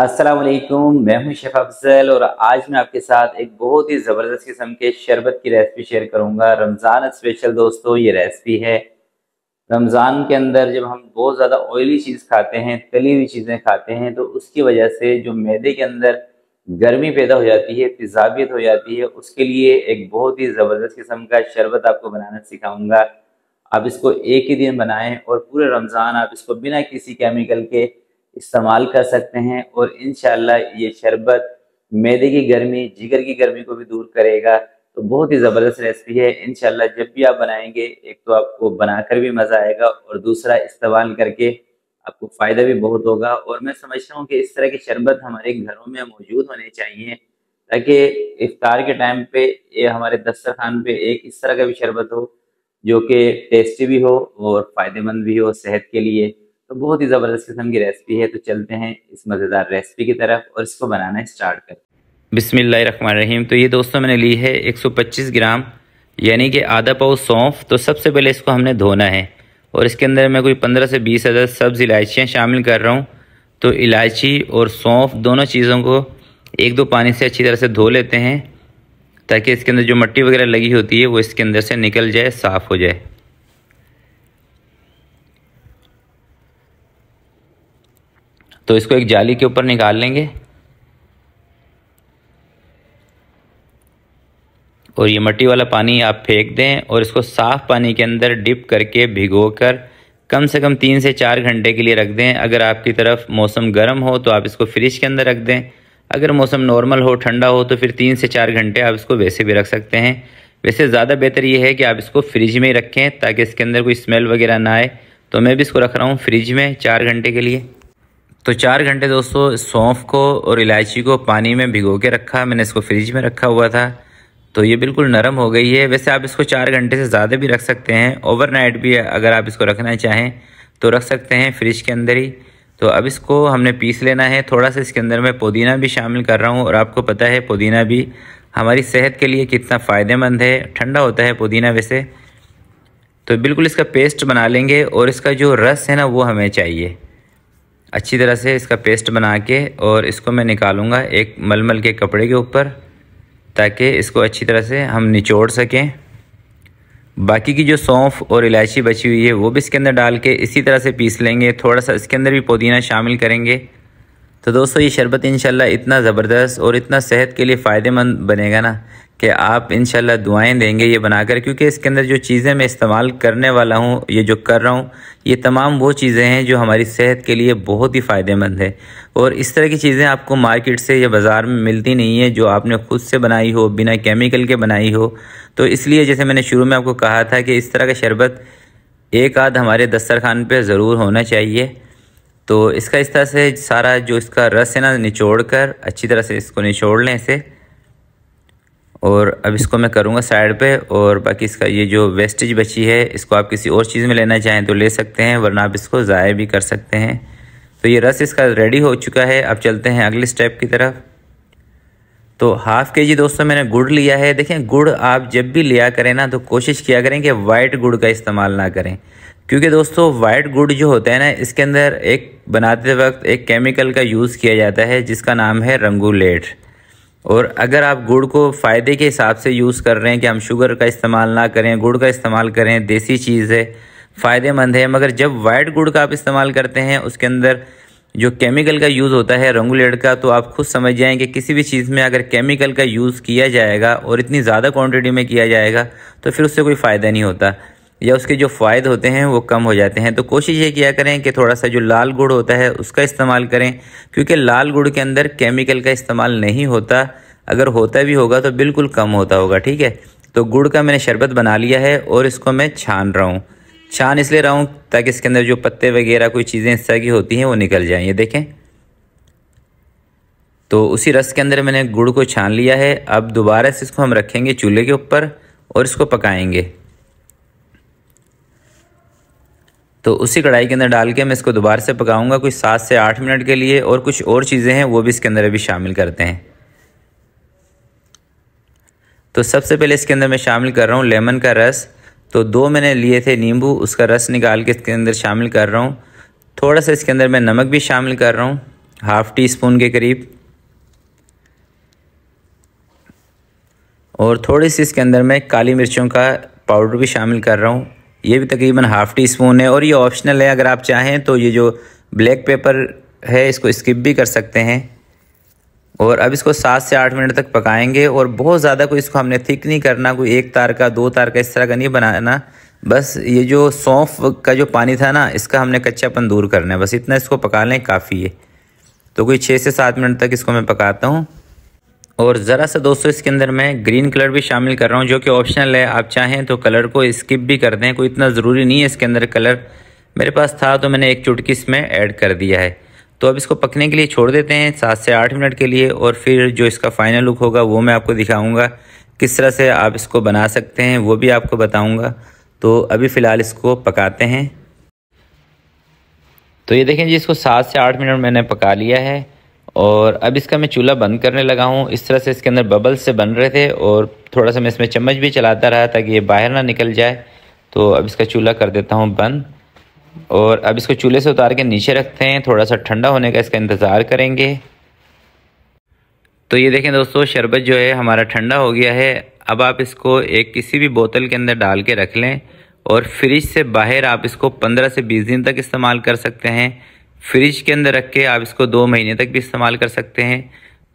अस्सलाम वालेकुम मैं हूं शेफ अफजल और आज मैं आपके साथ एक बहुत ही ज़बरदस्त किस्म के शरबत की रेसिपी शेयर करूंगा रमज़ान स्पेशल दोस्तों ये रेसिपी है रमज़ान के अंदर जब हम बहुत ज़्यादा ऑयली चीज़ खाते हैं तली हुई चीज़ें खाते हैं तो उसकी वजह से जो मैदे के अंदर गर्मी पैदा हो जाती है तजाबियत हो जाती है उसके लिए एक बहुत ही ज़बरदस्त किस्म का शरबत आपको बनाना सिखाऊंगा आप इसको एक ही दिन बनाएं और पूरे रमज़ान आप इसको बिना किसी केमिकल के इस्तेमाल कर सकते हैं और इन ये शरबत मैदे की गर्मी जिगर की गर्मी को भी दूर करेगा तो बहुत ही ज़बरदस्त रेसिपी है इन जब भी आप बनाएंगे एक तो आपको बनाकर भी मज़ा आएगा और दूसरा इस्तेमाल करके आपको फ़ायदा भी बहुत होगा और मैं समझता हूँ कि इस तरह की शरबत हमारे घरों में मौजूद होने चाहिए ताकि इफ्तार के टाइम पे ये हमारे दस्तरखान पे एक इस तरह का भी शरबत हो जो कि टेस्टी भी हो और फ़ायदेमंद भी हो सेहत के लिए तो बहुत ही ज़बरदस्त किस्म की रेसिपी है तो चलते हैं इस मज़ेदार रेसिपी की तरफ और इसको बनाना स्टार्ट कर बिसमीम तो ये दोस्तों मैंने ली है 125 ग्राम यानी कि आधा पाव सौंफ तो सबसे पहले इसको हमने धोना है और इसके अंदर मैं कोई पंद्रह से बीस हज़ार सब्ज़ इलायचियाँ शामिल कर रहा हूँ तो इलायची और सौंफ दोनों चीज़ों को एक दो पानी से अच्छी तरह से धो लेते हैं ताकि इसके अंदर जो मट्टी वगैरह लगी होती है वो इसके अंदर से निकल जाए साफ़ हो जाए तो इसको एक जाली के ऊपर निकाल लेंगे और ये मट्टी वाला पानी आप फेंक दें और इसको साफ़ पानी के अंदर डिप करके भिगो कर कम से कम तीन से चार घंटे के लिए रख दें अगर आपकी तरफ मौसम गर्म हो तो आप इसको फ्रिज के अंदर रख दें अगर मौसम नॉर्मल हो ठंडा हो तो फिर तीन से चार घंटे आप इसको वैसे भी रख सकते हैं वैसे ज़्यादा बेहतर ये है कि आप इसको फ्रिज में ही रखें ताकि इसके अंदर कोई स्मेल वगैरह ना आए तो मैं भी इसको रख रहा हूँ फ्रिज में चार घंटे के लिए तो चार घंटे दोस्तों सौंफ को और इलायची को पानी में भिगो के रखा मैंने इसको फ्रिज में रखा हुआ था तो ये बिल्कुल नरम हो गई है वैसे आप इसको चार घंटे से ज़्यादा भी रख सकते हैं ओवरनाइट भी अगर आप इसको रखना चाहें तो रख सकते हैं फ्रिज के अंदर ही तो अब इसको हमने पीस लेना है थोड़ा सा इसके अंदर मैं पुदीना भी शामिल कर रहा हूँ और आपको पता है पुदीना भी हमारी सेहत के लिए कितना फ़ायदेमंद है ठंडा होता है पुदीना वैसे तो बिल्कुल इसका पेस्ट बना लेंगे और इसका जो रस है ना वो हमें चाहिए अच्छी तरह से इसका पेस्ट बना के और इसको मैं निकालूंगा एक मलमल के कपड़े के ऊपर ताकि इसको अच्छी तरह से हम निचोड़ सकें बाकी की जो सौंफ और इलायची बची हुई है वो भी इसके अंदर डाल के इसी तरह से पीस लेंगे थोड़ा सा इसके अंदर भी पुदीना शामिल करेंगे तो दोस्तों ये शरबत इंशाल्लाह इतना ज़बरदस्त और इतना सेहत के लिए फ़ायदेमंद बनेगा ना कि आप इन दुआएं देंगे ये बनाकर क्योंकि इसके अंदर जो चीज़ें मैं इस्तेमाल करने वाला हूँ ये जो कर रहा हूँ ये तमाम वो चीज़ें हैं जो हमारी सेहत के लिए बहुत ही फ़ायदेमंद है और इस तरह की चीज़ें आपको मार्केट से या बाज़ार में मिलती नहीं है जो आपने खुद से बनाई हो बिना केमिकल के बनाई हो तो इसलिए जैसे मैंने शुरू में आपको कहा था कि इस तरह का शरबत एक आध हमारे दस्तरखान पर ज़रूर होना चाहिए तो इसका इस तरह से सारा जो इसका रस है ना निचोड़ कर अच्छी तरह से इसको निचोड़ लें इसे और अब इसको मैं करूँगा साइड पे और बाकी इसका ये जो वेस्टेज बची है इसको आप किसी और चीज़ में लेना चाहें तो ले सकते हैं वरना आप इसको ज़ाया भी कर सकते हैं तो ये रस इसका रेडी हो चुका है अब चलते हैं अगले स्टेप की तरफ तो हाफ़ के जी दोस्तों मैंने गुड़ लिया है देखें गुड़ आप जब भी लिया करें ना तो कोशिश किया करें कि वाइट गुड़ का इस्तेमाल ना करें क्योंकि दोस्तों वाइट गुड़ जो होता है ना इसके अंदर एक बनाते वक्त एक केमिकल का यूज़ किया जाता है जिसका नाम है रंगूलेट और अगर आप गुड़ को फ़ायदे के हिसाब से यूज़ कर रहे हैं कि हम शुगर का इस्तेमाल ना करें गुड़ का इस्तेमाल करें देसी चीज़ है फ़ायदेमंद है मगर जब वाइट गुड़ का आप इस्तेमाल करते हैं उसके अंदर जो केमिकल का यूज़ होता है रंगुलेट का तो आप खुद समझ जाएं कि किसी भी चीज़ में अगर केमिकल का यूज़ किया जाएगा और इतनी ज़्यादा क्वांटिटी में किया जाएगा तो फिर उससे कोई फ़ायदा नहीं होता या उसके जो फ़ायदे होते हैं वो कम हो जाते हैं तो कोशिश ये किया करें कि थोड़ा सा जो लाल गुड़ होता है उसका इस्तेमाल करें क्योंकि लाल गुड़ के अंदर केमिकल का इस्तेमाल नहीं होता अगर होता भी होगा तो बिल्कुल कम होता होगा ठीक है तो गुड़ का मैंने शरबत बना लिया है और इसको मैं छान रहा हूँ छान इसलिए रहा हूँ ताकि इसके अंदर जो पत्ते वगैरह कोई चीज़ें इस तरह की होती हैं वो निकल जाएँ ये देखें तो उसी रस के अंदर मैंने गुड़ को छान लिया है अब दोबारा से इसको हम रखेंगे चूल्हे के ऊपर और इसको पकाएंगे तो उसी कढ़ाई के अंदर डाल के मैं इसको दोबारा से पकाऊंगा कुछ सात से आठ मिनट के लिए और कुछ और चीज़ें हैं वो भी इसके अंदर अभी शामिल करते हैं तो सबसे पहले इसके अंदर मैं शामिल कर रहा हूँ लेमन का रस तो दो मैंने लिए थे नींबू उसका रस निकाल के इसके अंदर शामिल कर रहा हूँ थोड़ा सा इसके अंदर मैं नमक भी शामिल कर रहा हूँ हाफ़ टी स्पून के करीब और थोड़ी सी इसके अंदर मैं काली मिर्चों का पाउडर भी शामिल कर रहा हूँ ये भी तकरीबन हाफ़ टी स्पून है और ये ऑप्शनल है अगर आप चाहें तो ये जो ब्लैक पेपर है इसको स्किप भी कर सकते हैं और अब इसको सात से आठ मिनट तक पकाएंगे और बहुत ज़्यादा कोई इसको हमने थिक नहीं करना कोई एक तार का दो तार का इस तरह का नहीं बनाना बस ये जो सौंफ का जो पानी था ना इसका हमने कच्चापन दूर करना है बस इतना इसको पका लें काफ़ी है तो कोई छः से सात मिनट तक इसको मैं पकाता हूँ और ज़रा सा दोस्तों इसके अंदर मैं ग्रीन कलर भी शामिल कर रहा हूँ जो कि ऑप्शनल है आप चाहें तो कलर को स्किप भी कर दें कोई इतना ज़रूरी नहीं है इसके अंदर कलर मेरे पास था तो मैंने एक चुटकी इसमें ऐड कर दिया है तो अब इसको पकने के लिए छोड़ देते हैं सात से आठ मिनट के लिए और फिर जो इसका फाइनल लुक होगा वो मैं आपको दिखाऊंगा किस तरह से आप इसको बना सकते हैं वो भी आपको बताऊंगा तो अभी फ़िलहाल इसको पकाते हैं तो ये देखें जी इसको सात से आठ मिनट मैंने पका लिया है और अब इसका मैं चूल्हा बंद करने लगा हूँ इस तरह से इसके अंदर बबल्स से बन रहे थे और थोड़ा सा मैं इसमें चम्मच भी चलाता रहा ताकि ये बाहर ना निकल जाए तो अब इसका चूल्हा कर देता हूँ बंद और अब इसको चूल्हे से उतार के नीचे रखते हैं थोड़ा सा ठंडा होने का इसका इंतज़ार करेंगे तो ये देखें दोस्तों शरबत जो है हमारा ठंडा हो गया है अब आप इसको एक किसी भी बोतल के अंदर डाल के रख लें और फ्रिज से बाहर आप इसको 15 से 20 दिन तक इस्तेमाल कर सकते हैं फ्रिज के अंदर रख के आप इसको दो महीने तक भी इस्तेमाल कर सकते हैं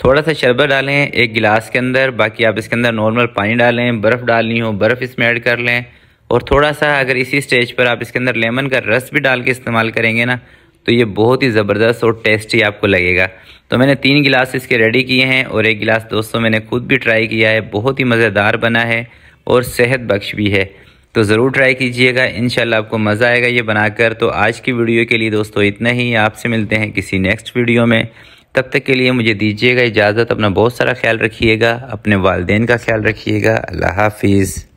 थोड़ा सा शरबत डालें एक गिलास के अंदर बाकी आप इसके अंदर नॉर्मल पानी डालें बर्फ़ डालनी हो बर्फ़ इसमें ऐड कर लें और थोड़ा सा अगर इसी स्टेज पर आप इसके अंदर लेमन का रस भी डाल के इस्तेमाल करेंगे ना तो ये बहुत ही ज़बरदस्त और टेस्टी आपको लगेगा तो मैंने तीन गिलास इसके रेडी किए हैं और एक गिलास दोस्तों मैंने खुद भी ट्राई किया है बहुत ही मज़ेदार बना है और सेहत बख्श भी है तो ज़रूर ट्राई कीजिएगा इन आपको मज़ा आएगा ये बनाकर तो आज की वीडियो के लिए दोस्तों इतना ही आपसे मिलते हैं किसी नेक्स्ट वीडियो में तब तक के लिए मुझे दीजिएगा इजाज़त अपना बहुत सारा ख्याल रखिएगा अपने वालदेन का ख्याल रखिएगा अल्लाह हाफिज़